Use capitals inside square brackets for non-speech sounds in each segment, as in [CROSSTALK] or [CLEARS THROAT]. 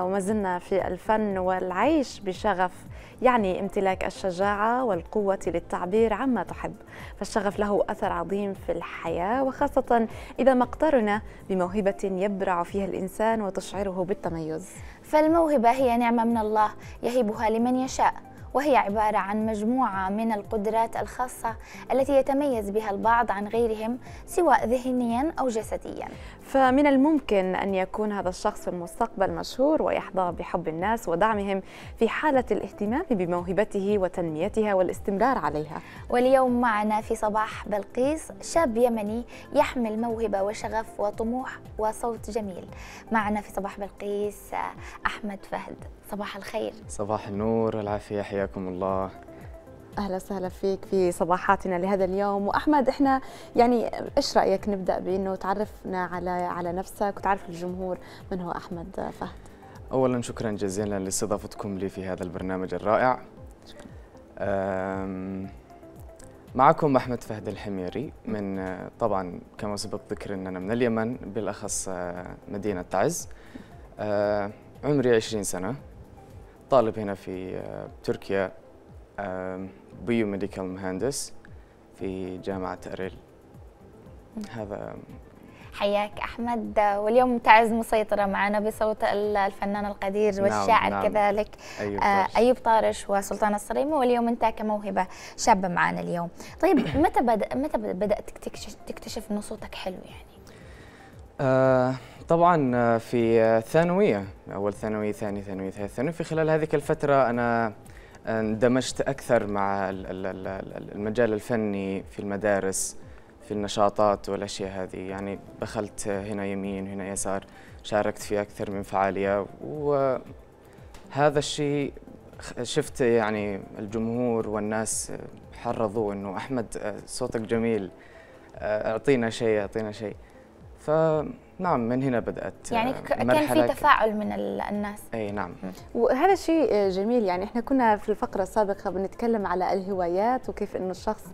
وما زلنا في الفن والعيش بشغف يعني امتلاك الشجاعة والقوة للتعبير عما تحب فالشغف له أثر عظيم في الحياة وخاصة إذا ما اقترن بموهبة يبرع فيها الإنسان وتشعره بالتميز فالموهبة هي نعمة من الله يهبها لمن يشاء وهي عبارة عن مجموعة من القدرات الخاصة التي يتميز بها البعض عن غيرهم سواء ذهنيا أو جسديا فمن الممكن أن يكون هذا الشخص في المستقبل مشهور ويحظى بحب الناس ودعمهم في حالة الاهتمام بموهبته وتنميتها والاستمرار عليها واليوم معنا في صباح بلقيس شاب يمني يحمل موهبة وشغف وطموح وصوت جميل معنا في صباح بلقيس أحمد فهد صباح الخير صباح النور والعافيه حياكم الله اهلا وسهلا فيك في صباحاتنا لهذا اليوم واحمد احنا يعني ايش رايك نبدا بانه تعرفنا على على نفسك وتعرف الجمهور من هو احمد فهد اولا شكرا جزيلا لاستضافتكم لي في هذا البرنامج الرائع معكم احمد فهد الحميري من طبعا كما سبق ذكر اننا من اليمن بالاخص آه، مدينه تعز آه، عمري 20 سنه طالب هنا في آه، تركيا آه، بيو ميديكال مهندس في جامعة أريل هذا حياك احمد واليوم تعز مسيطره معنا بصوت الفنان القدير نعم، والشاعر نعم. كذلك ايوب آه، طارش, أيوب طارش وسلطان الصريمه واليوم انت كموهبه شابه معنا اليوم طيب [COUGHS] متى بدا متى بدات تكتشف, أن صوتك حلو يعني آه طبعا آه، في آه، ثانوية أول ثانوي ثاني ثانوي ثالث ثانوي في خلال هذه الفترة أنا آه، اندمجت أكثر مع المجال الفني في المدارس في النشاطات والأشياء هذه يعني دخلت هنا يمين هنا يسار شاركت في أكثر من فعالية وهذا الشيء شفت يعني الجمهور والناس حرضوا أنه أحمد صوتك جميل أعطينا شيء أعطينا شيء فنعم من هنا بدات آه، يعني كان في تفاعل من الناس اي نعم وهذا شيء آه، جميل يعني احنا كنا في الفقره السابقه بنتكلم على الهوايات وكيف انه الشخص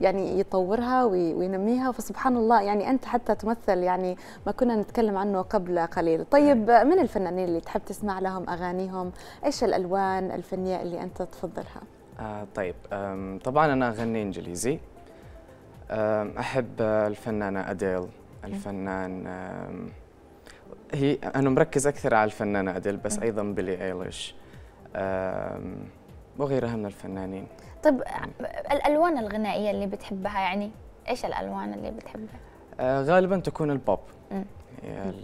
يعني يطورها وينميها فسبحان الله يعني انت حتى تمثل يعني ما كنا نتكلم عنه قبل قليل طيب من الفنانين اللي تحب تسمع لهم اغانيهم ايش الالوان الفنيه اللي انت تفضلها آه طيب طبعا انا اغني انجليزي احب آه، الفنانه اديل الفنان هي انا مركز اكثر على الفنانه ادل بس ايضا بيلي ايليش وغيرها من الفنانين طيب الالوان الغنائيه اللي بتحبها يعني ايش الالوان اللي بتحبها؟ آه، غالبا تكون البوب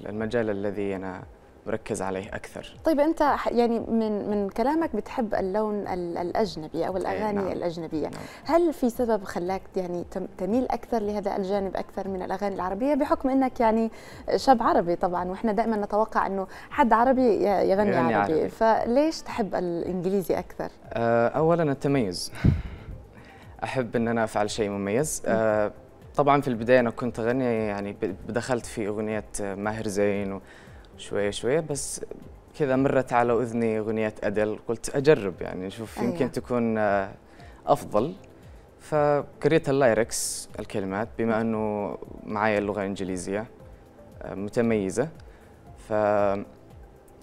المجال الذي انا وركز عليه اكثر طيب انت يعني من من كلامك بتحب اللون الاجنبي او إيه، الاغاني نعم. الاجنبيه نعم. هل في سبب خلاك يعني تميل اكثر لهذا الجانب اكثر من الاغاني العربيه بحكم انك يعني شاب عربي طبعا واحنا دائما نتوقع انه حد عربي يغني, يعني عربي. عربي فليش تحب الانجليزي اكثر آه، اولا التميز احب ان انا افعل شيء مميز آه، طبعا في البدايه انا كنت اغني يعني دخلت في اغنيه ماهر زين شوية شوية بس كذا مرت على اذني اغنيه ادل قلت اجرب يعني شوف أيوة. يمكن تكون آه، افضل فقريت اللايركس الكلمات بما انه معي اللغه الانجليزيه آه، متميزه فأخذت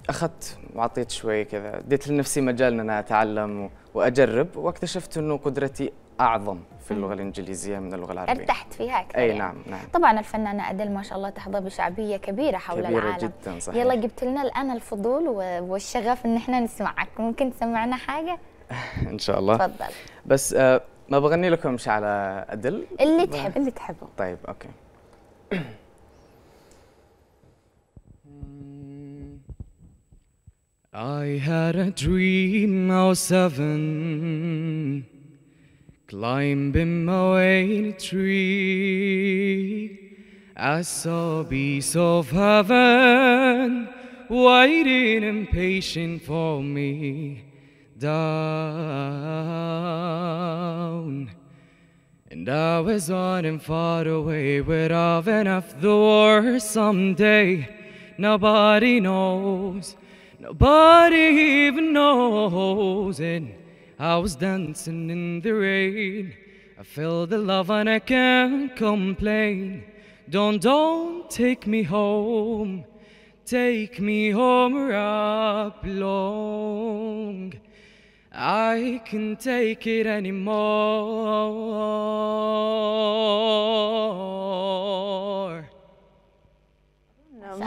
اخذت وعطيت شوي كذا اديت لنفسي مجال ان انا اتعلم واجرب واكتشفت انه قدرتي اعظم في اللغه الانجليزيه من اللغه العربيه ارتحت فيها اكثر اي إيه. نعم نعم طبعا الفنانه ادل ما شاء الله تحظى بشعبيه كبيره حول كبيرة العالم جدا صحيح. يلا جبت لنا الان الفضول والشغف ان احنا نسمعك ممكن تسمعنا حاجه [LAUGHS] ان شاء الله تفضل بس آه، ما بغني لكم مش على ادل اللي تحب اللي تحبه طيب اوكي I had a dream I was seven Climbing my way in a tree, I saw beasts of heaven waiting and patient for me down. And I was on and far away, with off and off the war someday. Nobody knows, nobody even knows it. I was dancing in the rain. I feel the love and I can't complain. Don't, don't take me home. Take me home up long. I can take it anymore.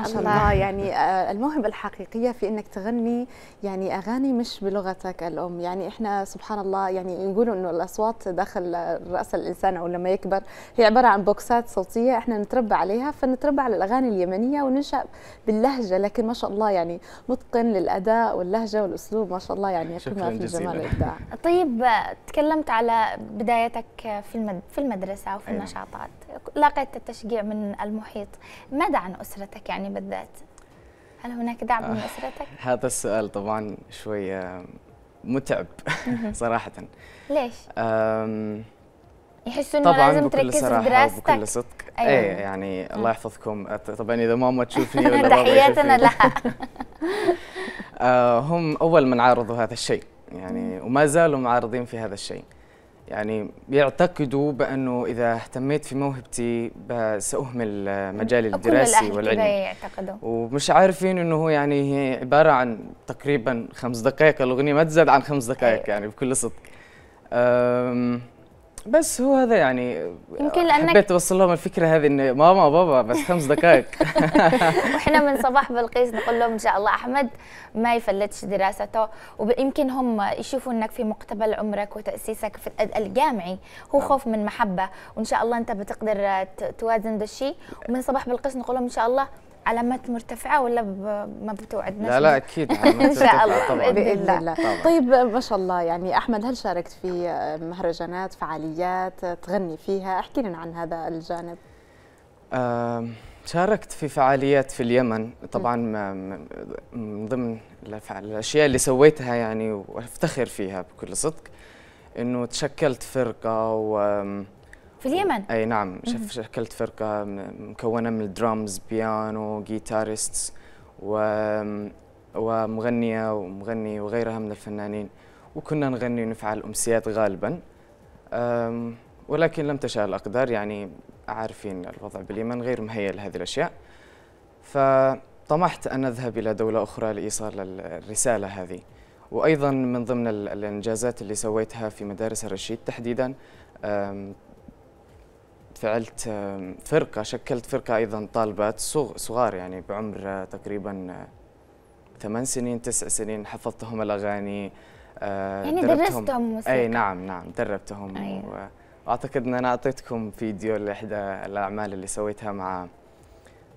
ما شاء الله يعني آه، الموهبه الحقيقيه في انك تغني يعني اغاني مش بلغتك الام يعني احنا سبحان الله يعني يقولوا انه الاصوات داخل راس الانسان او لما يكبر هي عباره عن بوكسات صوتيه احنا نتربى عليها فنتربى على الاغاني اليمنيه وننشا باللهجه لكن ما شاء الله يعني متقن للاداء واللهجه والاسلوب ما شاء الله يعني شكرا في جمال الابداع طيب آه، تكلمت على بدايتك في المد... في المدرسه وفي أيوة. النشاطات لقيت التشجيع من المحيط ماذا عن أسرتك يعني بالذات؟ هل هناك دعم من آه، أسرتك؟ هذا السؤال طبعا شوية آه، متعب [LAUGHS] صراحة ليش؟ يحسوا انه لازم تركز في دراستك بكل صدق أيوة. اي يعني آه. الله يحفظكم طبعا اذا ماما تشوفني ولا تحياتنا لها [LAUGHS] هم اول من عارضوا هذا الشيء يعني وما زالوا معارضين في هذا الشيء يعني بيعتقدوا بانه اذا اهتميت في موهبتي ساهمل مجالي الدراسي والعلمي ومش عارفين انه هو يعني هي عباره عن تقريبا خمس دقائق الاغنيه ما تزاد عن خمس دقائق أيوة. يعني بكل صدق بس هو هذا يعني يمكن لانك حبيت اوصل لهم الفكره هذه ان ماما بابا بس خمس دقائق [LAUGHS] واحنا من صباح بلقيس نقول لهم ان شاء الله احمد ما يفلتش دراسته ويمكن هم يشوفوا انك في مقتبل عمرك وتاسيسك في الجامعي هو نعم. خوف من محبه وان شاء الله انت بتقدر توازن ده الشيء ومن صباح بلقيس نقول لهم ان شاء الله علامات مرتفعه ولا ما بتوعدناش لا لا اكيد [LAUGHS] ان شاء الله طبعا باذن الله طيب ما شاء الله يعني احمد هل شاركت في مهرجانات فعاليات تغني فيها احكي لنا عن هذا الجانب شاركت في فعاليات في اليمن طبعا من ضمن الاشياء اللي سويتها يعني وافتخر فيها بكل صدق انه تشكلت فرقه و في اليمن اي نعم شكلت فرقه مكونه من درامز بيانو جيتارست و ومغنيه ومغني وغيرها من الفنانين وكنا نغني ونفعل امسيات غالبا ولكن لم تشاء الاقدار يعني عارفين الوضع باليمن غير مهيئ لهذه الاشياء فطمحت ان اذهب الى دوله اخرى لايصال الرساله هذه وايضا من ضمن الانجازات اللي سويتها في مدارس الرشيد تحديدا فعلت فرقة شكلت فرقة أيضا طالبات صغار يعني بعمر آه، تقريبا آه، ثمان سنين تسع سنين حفظتهم الأغاني آه، يعني دربتهم. درستهم نعم، موسيقى أي نعم نعم, نعم، دربتهم أيوة. وأعتقد أن أنا أعطيتكم فيديو لإحدى الأعمال اللي سويتها مع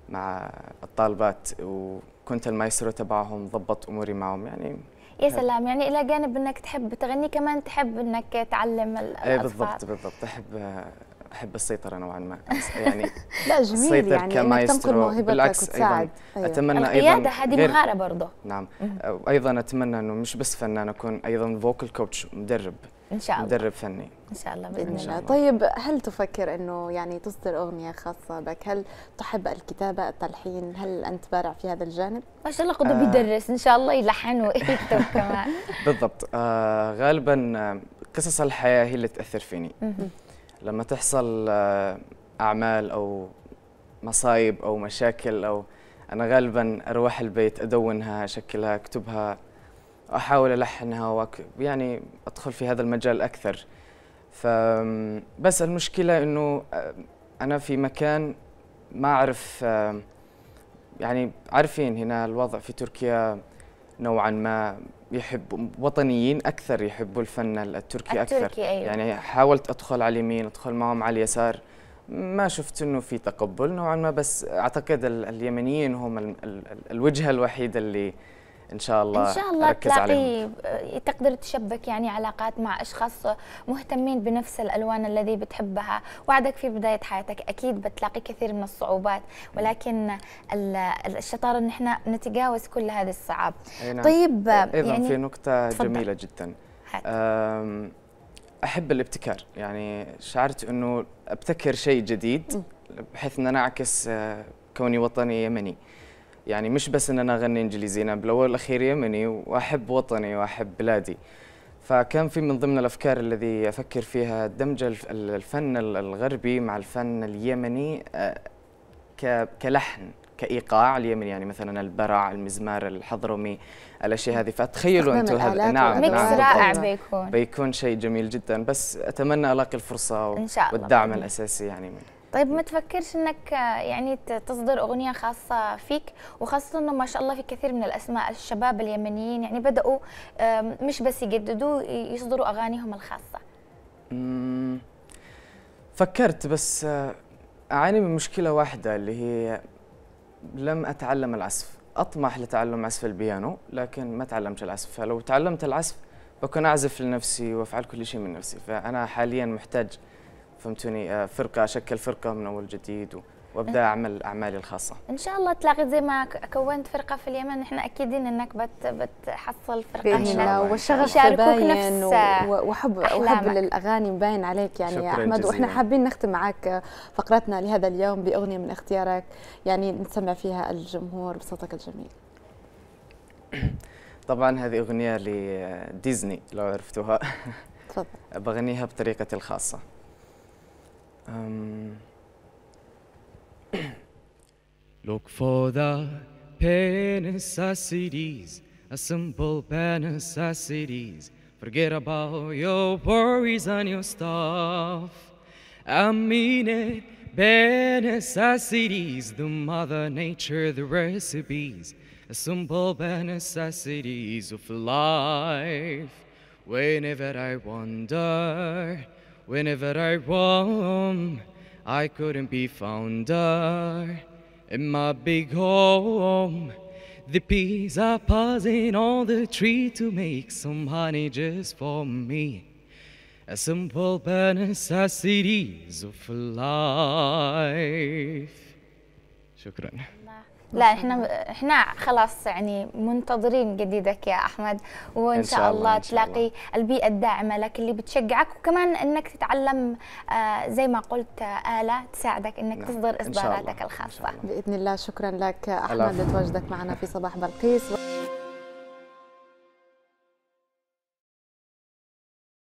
مع الطالبات وكنت المايسترو تبعهم ضبط أموري معهم يعني يا سلام يعني الى جانب انك تحب تغني كمان تحب انك تعلم الاطفال أي بالضبط بالضبط احب احب السيطره نوعا ما يعني [LAUGHS] لا جميل يعني كمايسترو بالعكس ايضا أيوة. اتمنى ايضا القياده هذه مهاره برضه نعم ايضا اتمنى انه مش بس فنان اكون ايضا فوكال كوتش مدرب ان شاء الله مدرب فني ان شاء الله باذن الله. الله طيب هل تفكر انه يعني تصدر اغنيه خاصه بك هل تحب الكتابه التلحين هل انت بارع في هذا الجانب ما شاء الله قدو آه بيدرس ان شاء الله يلحن ويكتب [LAUGHS] كمان بالضبط آه غالبا آه، قصص الحياه هي اللي تاثر فيني لما تحصل آه، أعمال أو مصايب أو مشاكل أو أنا غالبا أروح البيت أدونها أشكلها أكتبها أحاول ألحنها وأك... يعني أدخل في هذا المجال أكثر ف... بس المشكلة أنه آه، أنا في مكان ما أعرف آه، يعني عارفين هنا الوضع في تركيا نوعا ما يحب وطنيين اكثر يحبوا الفن التركي, اكثر التركي أيوة. يعني حاولت ادخل على اليمين ادخل معهم على اليسار ما شفت انه في تقبل نوعا ما بس اعتقد اليمنيين هم الوجهه الوحيده اللي ان شاء الله ان شاء الله تلاقي تقدر تشبك يعني علاقات مع اشخاص مهتمين بنفس الالوان الذي بتحبها وعدك في بدايه حياتك اكيد بتلاقي كثير من الصعوبات ولكن الشطاره ان احنا نتجاوز كل هذه الصعاب نعم. طيب ايضا يعني في نقطه تفضل. جميله جدا احب الابتكار يعني شعرت انه ابتكر شيء جديد بحيث ان انا اعكس آه، كوني وطني يمني يعني مش بس ان انا اغني انجليزي انا بالاول والاخير يمني واحب وطني واحب بلادي فكان في من ضمن الافكار الذي افكر فيها دمج الفن الغربي مع الفن اليمني آه، كلحن كايقاع اليمني يعني مثلا البرع المزمار الحضرمي الاشياء هذه فتخيلوا انتم هذا نعم،, نعم ميكس نعم رائع بيكون بيكون شيء جميل جدا بس اتمنى الاقي الفرصه إن شاء الله والدعم الاساسي يعني منه طيب ما تفكرش انك آه، يعني تصدر اغنيه خاصه فيك وخاصه انه ما شاء الله في كثير من الاسماء الشباب اليمنيين يعني بداوا مش بس يجددوا يصدروا اغانيهم الخاصه فكرت بس آه، اعاني من مشكله واحده اللي هي لم اتعلم العزف اطمح لتعلم عزف البيانو لكن ما تعلمت العزف فلو تعلمت العزف بكون اعزف لنفسي وافعل كل شيء من نفسي فانا حاليا محتاج فهمتوني آه، فرقه اشكل فرقه من اول جديد وابدا اعمل اعمالي الخاصه ان شاء الله تلاقي زي ما كونت فرقه في اليمن احنا اكيدين انك بت بتحصل فرقه هنا والشغف باين وحب وحب للاغاني باين عليك يعني يا احمد جزيلا. واحنا حابين نختم معك فقرتنا لهذا اليوم باغنيه من اختيارك يعني نسمع فيها الجمهور بصوتك الجميل [CLEARS THROAT] طبعا هذه اغنيه لديزني آه، لو عرفتوها [LAUGHS] تفضل بغنيها بطريقتي الخاصه Um. [CLEARS THROAT] Look for the pain necessities, a simple pain necessities. Forget about your worries and your stuff. I mean it, bare necessities, the mother nature, the recipes, a simple bare necessities of life. Whenever I wander, Whenever I roam, I couldn't be founder in my big home. The bees are buzzing on the tree to make some honey just for me. A simple bare necessities of life. لا احنا احنا خلاص يعني منتظرين جديدك يا احمد وان شاء, شاء الله, تلاقي الله. البيئه الداعمه لك اللي بتشجعك وكمان انك تتعلم آه زي ما قلت آه اله تساعدك انك نعم، تصدر اصداراتك إن الخاصه باذن الله شكرا لك احمد لتواجدك معنا في صباح بلقيس